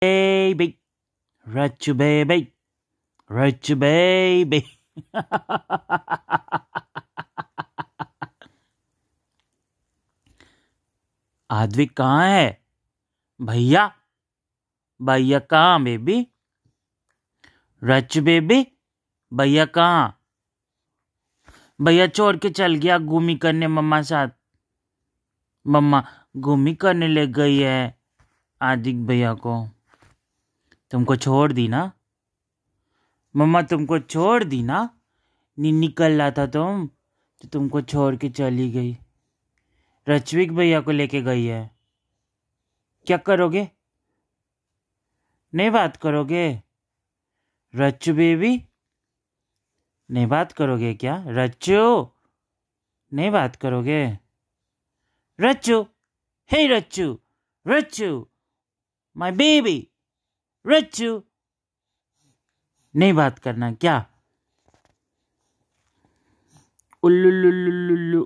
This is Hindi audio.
baby, Rachu baby, Rachu baby. Advik कहाँ है भैया भैया कहाँ बेबी रच बेबी भैया कहाँ भैया छोड़ के चल गया घूमी करने मम्मा साथ मम्मा घूमी करने ले गई है आदिक भैया को तुमको छोड़ दी ना मम्मा तुमको छोड़ दी ना नी निकल रहा था तुम तो तुमको छोड़ के चली गई रचविक भैया को लेके गई है क्या करोगे नहीं बात करोगे रच्चू बेबी नहीं बात करोगे क्या रचो नहीं बात करोगे रचो हे रचू रचू माय बेबी रज्जू नहीं बात करना क्या उल्लू